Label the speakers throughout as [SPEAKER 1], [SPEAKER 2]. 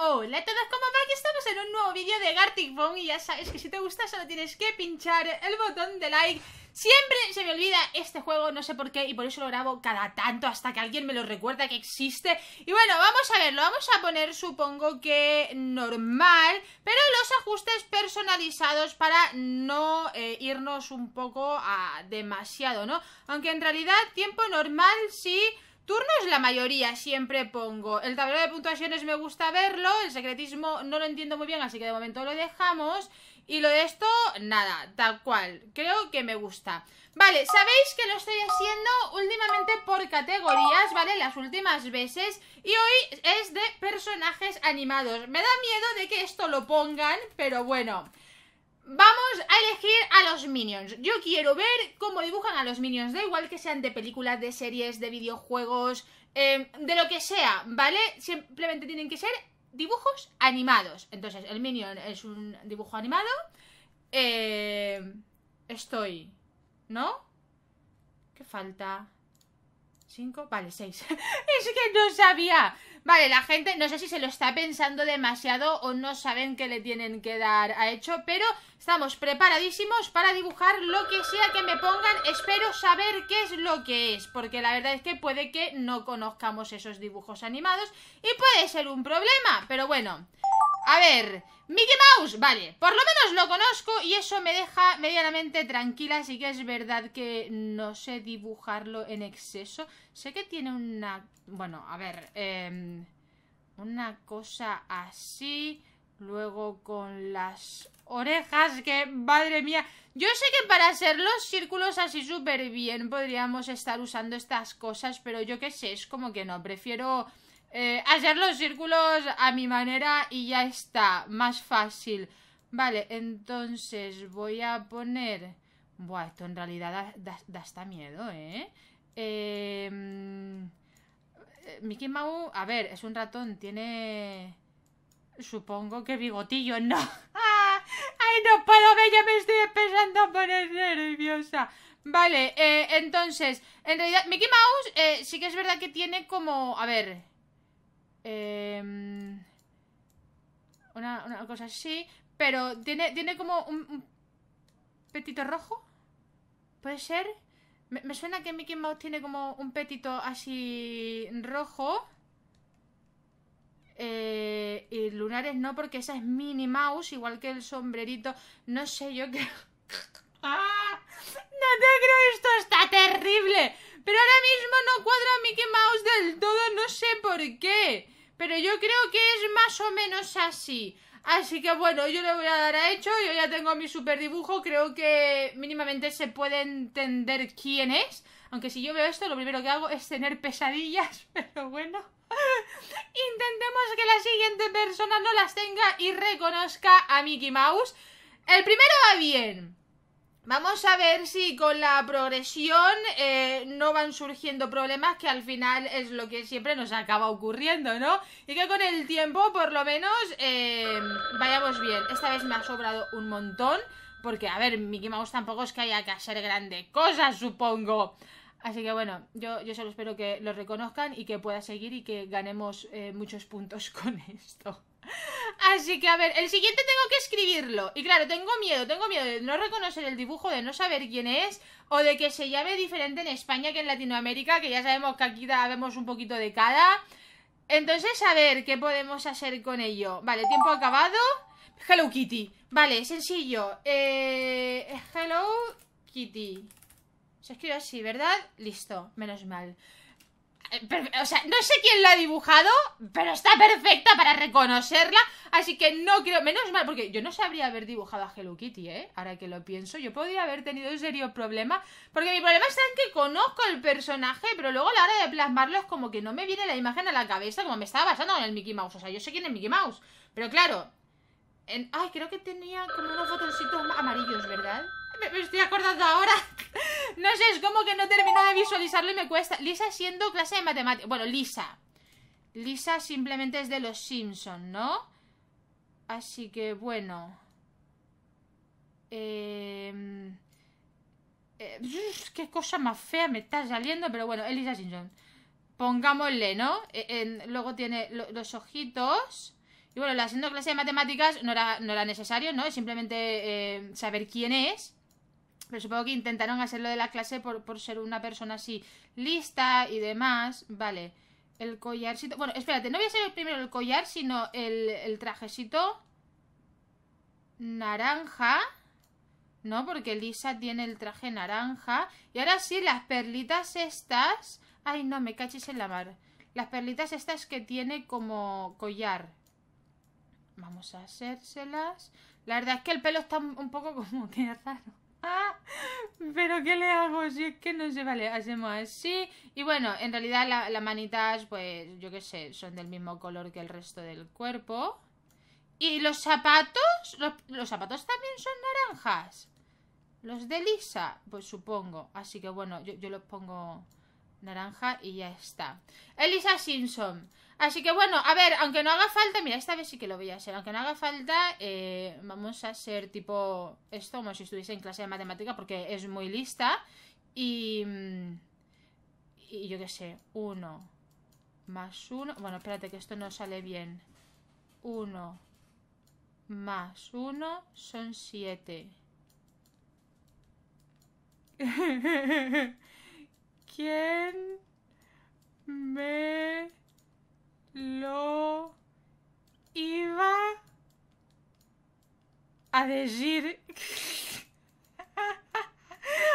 [SPEAKER 1] Hola a todos, como aquí estamos en un nuevo vídeo de Gartic Bomb Y ya sabes que si te gusta solo tienes que pinchar el botón de like Siempre se me olvida este juego, no sé por qué Y por eso lo grabo cada tanto hasta que alguien me lo recuerda que existe Y bueno, vamos a verlo, vamos a poner supongo que normal Pero los ajustes personalizados para no eh, irnos un poco a demasiado, ¿no? Aunque en realidad tiempo normal sí... Turnos la mayoría siempre pongo. El tablero de puntuaciones me gusta verlo, el secretismo no lo entiendo muy bien, así que de momento lo dejamos. Y lo de esto, nada, tal cual. Creo que me gusta. Vale, sabéis que lo estoy haciendo últimamente por categorías, ¿vale? Las últimas veces. Y hoy es de personajes animados. Me da miedo de que esto lo pongan, pero bueno... Vamos a elegir a los Minions. Yo quiero ver cómo dibujan a los Minions. Da igual que sean de películas, de series, de videojuegos, em, de lo que sea, ¿vale? Simplemente tienen que ser dibujos animados. Entonces, el Minion es un dibujo animado. Em, estoy... ¿No? ¿Qué falta? ¿Cinco? Vale, seis. es que no sabía. Vale, la gente no sé si se lo está pensando demasiado o no saben qué le tienen que dar a hecho, pero estamos preparadísimos para dibujar lo que sea que me pongan. Espero saber qué es lo que es, porque la verdad es que puede que no conozcamos esos dibujos animados y puede ser un problema, pero bueno... A ver, Mickey Mouse, vale, por lo menos lo conozco y eso me deja medianamente tranquila, así que es verdad que no sé dibujarlo en exceso. Sé que tiene una... Bueno, a ver, eh, una cosa así, luego con las orejas, que madre mía. Yo sé que para hacer los círculos así súper bien podríamos estar usando estas cosas, pero yo qué sé, es como que no, prefiero eh, hacer los círculos a mi manera y ya está, más fácil. Vale, entonces voy a poner... Buah, esto en realidad da, da, hasta miedo, ¿eh? Em, eh... Mickey Mouse, a ver, es un ratón, tiene... Supongo que bigotillo, no. ¡Ay, no puedo ver! Ya me estoy empezando a poner nerviosa. Vale, eh, entonces, en realidad, Mickey Mouse eh, sí que es verdad que tiene como... A ver, Em, una, cosa así. Pero tiene, tiene como un, petito rojo. ¿Puede ser? Me, suena que Mickey Mouse tiene como un petito así rojo. Eh, y lunares no, porque esa es Minnie Mouse, igual que el sombrerito. No sé, yo qué. ¡Ah! ¡No te creo! ¡Esto está terrible! Pero ahora mismo no cuadra Mickey Mouse del todo, no sé por qué. Pero yo creo que es más o menos así. Así que bueno, yo le voy a dar a hecho, yo ya tengo mi super dibujo, creo que mínimamente se puede entender quién es. Aunque si yo veo esto, lo primero que hago es tener pesadillas, pero bueno. Intentemos que la siguiente persona no las tenga y reconozca a Mickey Mouse. El primero va bien. Vamos a ver si con la progresión eh, no van surgiendo problemas que al final es lo que siempre nos acaba ocurriendo, ¿no? Y que con el tiempo por lo menos eh, vayamos bien. Esta vez me ha sobrado un montón porque, a ver, Mickey Mouse tampoco es que haya que hacer grandes cosas, supongo. Así que bueno, yo, yo solo espero que lo reconozcan y que pueda seguir y que ganemos eh, muchos puntos con esto. Así que a ver, el siguiente tengo que escribirlo. Y claro, tengo miedo, tengo miedo de no reconocer el dibujo, de no saber quién es, o de que se llame diferente en España que en Latinoamérica, que ya sabemos que aquí vemos un poquito de cada. Entonces, a ver, ¿qué podemos hacer con ello? Vale, tiempo acabado. Hello Kitty. Vale, sencillo. Eh, hello Kitty. Se escribe así, ¿verdad? Listo, menos mal. Eh, o sea, no sé quién la ha dibujado, pero está perfecta para reconocerla. Así que no creo. Menos mal, porque yo no sabría haber dibujado a Hello Kitty, ¿eh? Ahora que lo pienso, yo podría haber tenido un serio problema. Porque mi problema está en que conozco el personaje, pero luego a la hora de plasmarlo es como que no me viene la imagen a la cabeza, como me estaba pasando con el Mickey Mouse. O sea, yo sé quién es Mickey Mouse. Pero claro. Ay, creo que tenía como unos botoncitos amarillos, ¿verdad? me, estoy acordando ahora. No sé, es como que no terminado de visualizarlo y me cuesta. Lisa siendo clase de matemáticas. Bueno, Lisa. Lisa simplemente es de los Simpsons, ¿no? Así que bueno. Em, eh, qué cosa más fea me está saliendo, pero bueno, Elisa Simpson. Pongámosle, ¿no? E, luego tiene los ojitos. Y bueno, la haciendo clase de matemáticas no era, no era necesario, ¿no? Es Simplemente eh, saber quién es. Pero supongo que intentaron hacerlo de la clase por, ser una persona así lista y demás. Vale. El collarcito. Bueno, espérate, no voy a ser primero el collar, sino el, trajecito naranja. ¿no? Porque Lisa tiene el traje naranja. Y ahora sí, las perlitas estas... Ay, no, me cachis en la mar. Las perlitas estas que tiene como collar. Vamos a hacérselas. La verdad es que el pelo está un poco como que raro. Ah, pero ¿qué le hago? Si es que no se vale, hacemos así. Y bueno, en realidad las manitas, pues yo qué sé, son del mismo color que el resto del cuerpo. ¿Y los zapatos? ¿Los, zapatos también son naranjas? ¿Los de Lisa? Pues supongo. Así que bueno, yo los pongo naranja y ya está. Elisa Simpson. Así que bueno, a ver, aunque no haga falta, mira, esta vez sí que lo voy a hacer, aunque no haga falta, eh, vamos a hacer tipo esto, como si estuviese en clase de matemática, porque es muy lista. Y, mm, y yo qué sé, uno más uno, bueno, espérate que esto no sale bien. Uno más uno son siete. ¿Quién me lo iba a decir?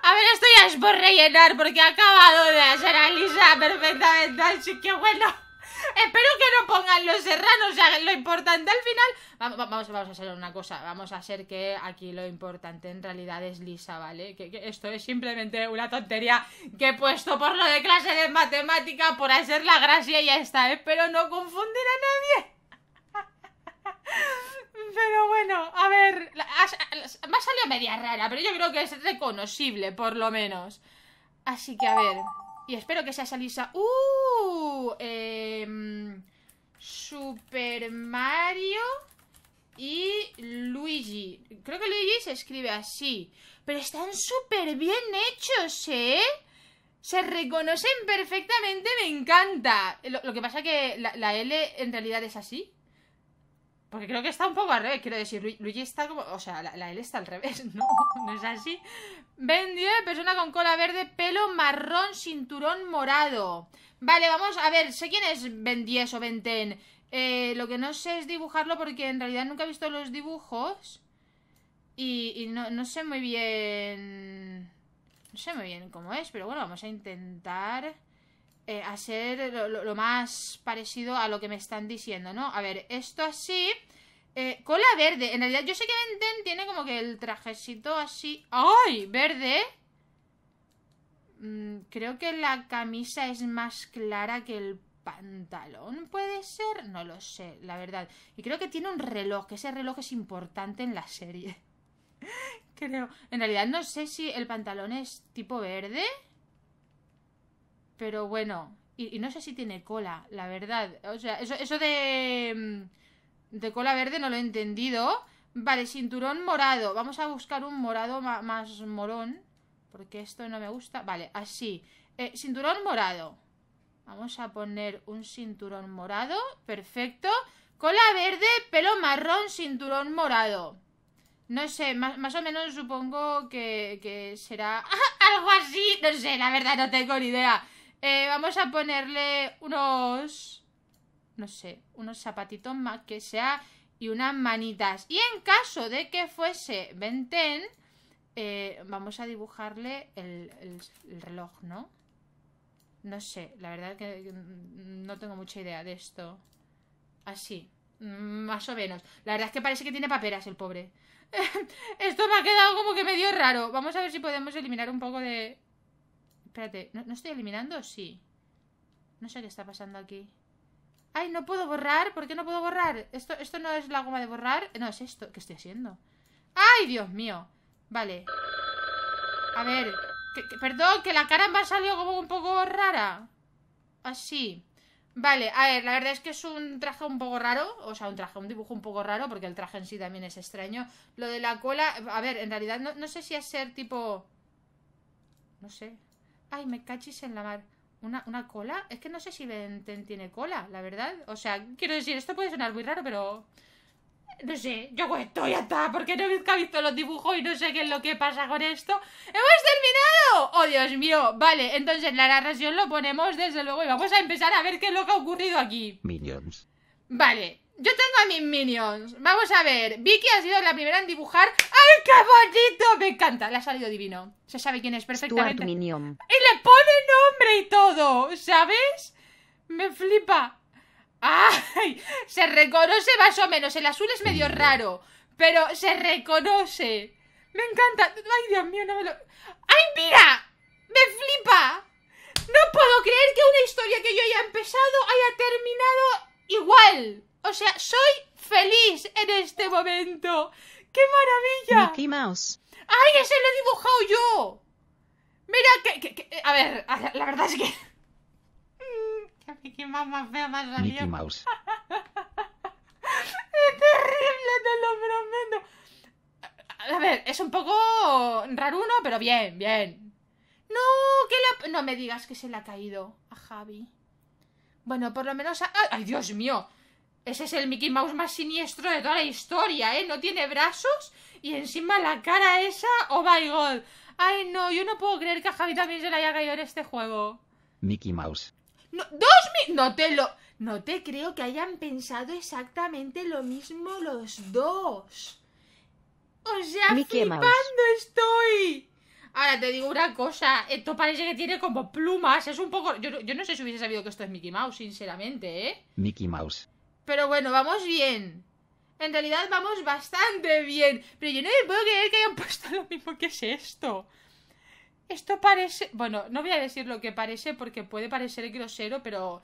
[SPEAKER 1] A ver, esto ya es por rellenar porque ha acabado de hacer Lisa perfectamente, así que bueno espero que no pongan los serranos, o sea, lo importante al final... Vamos, vamos, a hacer una cosa, vamos a hacer que aquí lo importante en realidad es Lisa, ¿vale? Que, esto es simplemente una tontería que he puesto por lo de clase de matemática, por hacer la gracia y ya está, espero ¿eh? no confundir a nadie. Pero bueno, a ver, me ha salido media rara, pero yo creo que es reconocible, por lo menos. Así que a ver. Y espero que sea esa Lisa. ¡Uh! Em, Super Mario y Luigi. Creo que Luigi se escribe así. Pero están súper bien hechos, ¿eh? Se reconocen perfectamente, me encanta. Lo, que pasa que la L en realidad es así. Porque creo que está un poco al revés, quiero decir, Luigi está como... O sea, la, L está al revés, ¿no? No es así. Ben 10, persona con cola verde, pelo marrón, cinturón morado. Vale, vamos a ver, sé quién es Ben 10 o Ben 10. Eh, lo que no sé es dibujarlo porque en realidad nunca he visto los dibujos. Y, no, no sé muy bien... No sé muy bien cómo es, pero bueno, vamos a intentar... Eh, a ser lo, más parecido a lo que me están diciendo, ¿no? A ver, esto así. Eh, cola verde. En realidad, yo sé que Venden tiene como que el trajecito así. ¡Ay! Verde. Mm, creo que la camisa es más clara que el pantalón, ¿puede ser? No lo sé, la verdad. Y creo que tiene un reloj, que ese reloj es importante en la serie. creo. En realidad, no sé si el pantalón es tipo verde. Pero bueno, y, no sé si tiene cola, la verdad. O sea, eso, de, mm, de cola verde no lo he entendido. Vale, cinturón morado. Vamos a buscar un morado más morón. Porque esto no me gusta. Vale, así. Eh, cinturón morado. Vamos a poner un cinturón morado. Perfecto. Cola verde, pelo marrón, cinturón morado. No sé, más, o menos supongo que, que será algo así. No sé, la verdad no tengo ni idea. Eh, vamos a ponerle unos... No sé, unos zapatitos más que sea y unas manitas. Y en caso de que fuese Benten, eh, vamos a dibujarle el, reloj, ¿no? No sé, la verdad que no tengo mucha idea de esto. Así, más o menos. La verdad es que parece que tiene paperas el pobre. esto me ha quedado como que medio raro. Vamos a ver si podemos eliminar un poco de, Espérate, ¿no, estoy eliminando? Sí. No sé qué está pasando aquí. ¡Ay, no puedo borrar! ¿Por qué no puedo borrar? ¿Esto, esto no es la goma de borrar? No, es esto. ¿Qué estoy haciendo? ¡Ay, Dios mío! Vale. A ver. perdón, que la cara me ha salido como un poco rara. Así. Vale, a ver, la verdad es que es un traje un poco raro, o sea, un traje, un dibujo un poco raro, porque el traje en sí también es extraño. Lo de la cola, a ver, en realidad no, no sé si es ser tipo... No sé, Ay, me cachis en la mar. Una, cola. Es que no sé si Benten tiene cola, la verdad. O sea, quiero decir, esto puede sonar muy raro, pero. Eh, no sé, yo estoy atada, porque no he visto los dibujos y no sé qué es lo que pasa con esto. ¡Hemos terminado! ¡Oh, Dios mío! Vale, entonces la narración lo ponemos desde luego y vamos a empezar a ver qué es lo que ha ocurrido aquí. Vale, yo tengo a mis minions. Vamos a ver. Vicky ha sido la primera en dibujar. ¡Ay, qué bonito! Me encanta. Le ha salido divino. Se sabe quién es perfectamente. Minion. Y le pone nombre y todo. ¿Sabes? Me flipa. ¡Ay! Se reconoce más o menos. El azul es medio raro. Pero se reconoce. Me encanta. ¡Ay, Dios mío! No me lo... ¡Ay, mira! ¡Me flipa! No puedo creer que una historia que yo haya empezado haya terminado igual. O sea, soy feliz en este momento. ¡Qué maravilla! Mickey Mouse. ¡Ay, ese lo he dibujado yo! Mira, que, A ver, la verdad es que... Mickey Mouse más más es terrible, te lo prometo. A ver, es un poco raro, uno pero bien, bien. No, que la... No me digas que se le ha caído a Javi. Bueno, por lo menos... ¡Ay, Dios mío! Ese es el Mickey Mouse más siniestro de toda la historia, ¿eh? No tiene brazos y encima la cara esa, oh my god. Ay, no, yo no puedo creer que a Javi también se le haya caído en este juego. Mickey Mouse. No, dos No te lo... No te creo que hayan pensado exactamente lo mismo los dos. O sea, qué flipando estoy. Ahora te digo una cosa, esto parece que tiene como plumas, es un poco... Yo, yo no sé si hubiese sabido que esto es Mickey Mouse, sinceramente, ¿eh? Mickey Mouse. Pero bueno, vamos bien. En realidad vamos bastante bien. Pero yo no me puedo creer que hayan puesto lo mismo que es esto. Esto parece... Bueno, no voy a decir lo que parece porque puede parecer grosero, pero...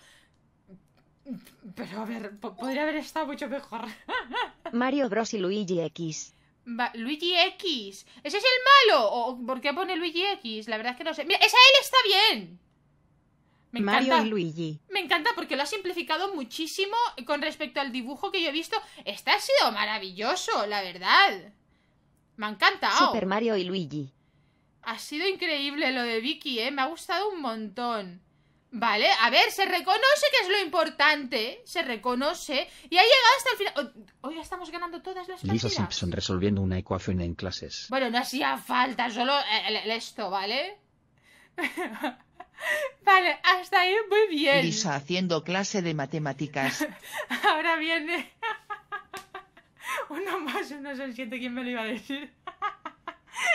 [SPEAKER 1] Pero a ver, podría haber estado mucho mejor. Mario Bros y Luigi X. Luigi X. ¿Ese es el malo? ¿O por qué pone Luigi X? La verdad es que no sé. Mira, esa él está bien. Me Mario y Luigi. Me encanta porque lo ha simplificado muchísimo con respecto al dibujo que yo he visto. Este ha sido maravilloso, la verdad. Me encanta Super Mario y Luigi. Ha sido increíble lo de Vicky, ¿eh? Me ha gustado un montón. Vale, a ver, se reconoce que es lo importante, eh. se reconoce y ha llegado hasta el final. Hoy estamos ganando todas las Lisa Simpson resolviendo una ecuación en clases. Bueno, no hacía falta, solo esto, ¿vale? Vale, hasta ahí muy bien. Lisa haciendo clase de matemáticas. Ahora viene. uno más uno son siete, ¿quién me lo iba a decir?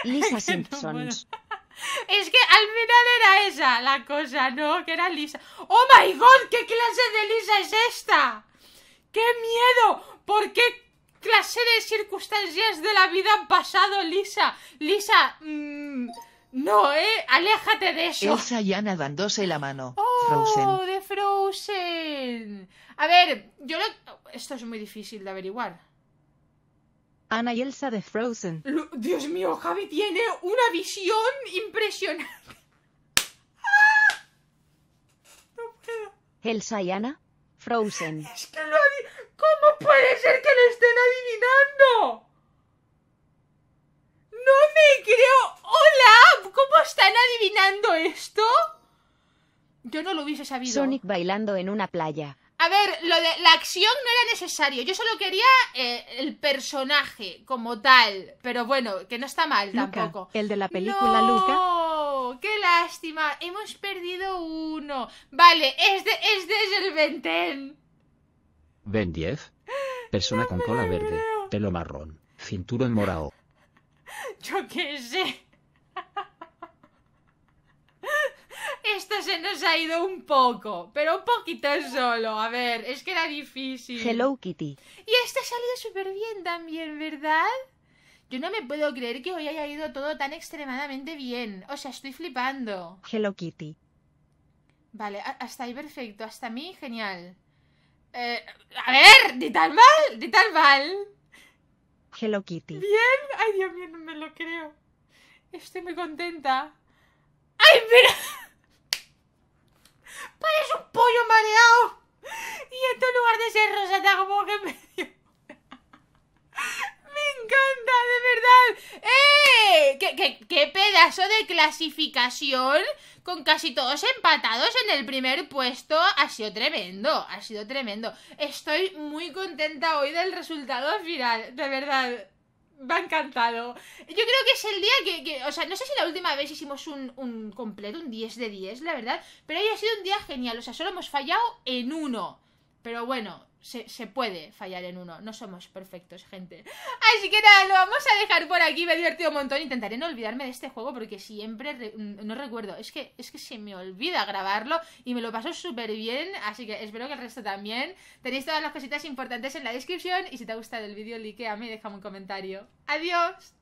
[SPEAKER 1] Lisa Simpson. Es que al final era esa la cosa, ¿no? Que era Lisa. ¡Oh my god! ¿Qué clase de Lisa es esta? ¡Qué miedo! ¿Por qué clase de circunstancias de la vida han pasado, Lisa? Lisa. Mm, no, eh, aléjate de eso. Elsa y Anna dándose la mano. Oh, de Frozen. A ver, yo no... Esto es muy difícil de averiguar. Ana y Elsa de Frozen. Dios mío, Javi tiene una visión impresionante. ¡Ah! No puedo. Elsa y Anna, Frozen. Es que lo... ¿Cómo puede ser que lo estén adivinando? ¡No me creo! ¡Hola! ¿Cómo están adivinando esto? Yo no lo hubiese sabido. Sonic bailando en una playa. A ver, lo de la acción no era necesario. Yo solo quería eh, el personaje como tal. Pero bueno, que no está mal tampoco. El de la película no, Oh, ¡Qué lástima! Hemos perdido uno. Vale, es es el Venten. ¿Ven 10. Persona con cola verde, pelo marrón, cinturón morado, yo qué sé. Esto se nos ha ido un poco, pero un poquito solo. A ver, es que era difícil. Hello Kitty. Y esta ha salido súper bien también, ¿verdad? Yo no me puedo creer que hoy haya ido todo tan extremadamente bien. O sea, estoy flipando. Hello Kitty. Vale, hasta ahí perfecto. Hasta mí, genial. Eh, a ver, de tal mal, de tal mal. Hello Kitty. Bien, ay Dios mío, no me lo creo. Estoy muy contenta. ¡Ay, mira! Parece un pollo mareado. Y esto en lugar de ser rosa, como que medio encanta, de verdad. ¡Eh! ¿Qué, qué, pedazo de clasificación! Con casi todos empatados en el primer puesto. Ha sido tremendo, ha sido tremendo. Estoy muy contenta hoy del resultado final, de verdad. Me ha encantado. Yo creo que es el día que, O sea, no sé si la última vez hicimos un, un completo, un 10 de 10, la verdad. Pero hoy ha sido un día genial. O sea, solo hemos fallado en uno. Pero bueno, se, puede fallar en uno. No somos perfectos, gente. Así que nada, lo vamos a dejar por aquí. Me he divertido un montón. Intentaré no olvidarme de este juego porque siempre no recuerdo. Es que, es que se me olvida grabarlo y me lo paso súper bien. Así que espero que el resto también. Tenéis todas las cositas importantes en la descripción. Y si te ha gustado el vídeo, likeame y déjame un comentario. ¡Adiós!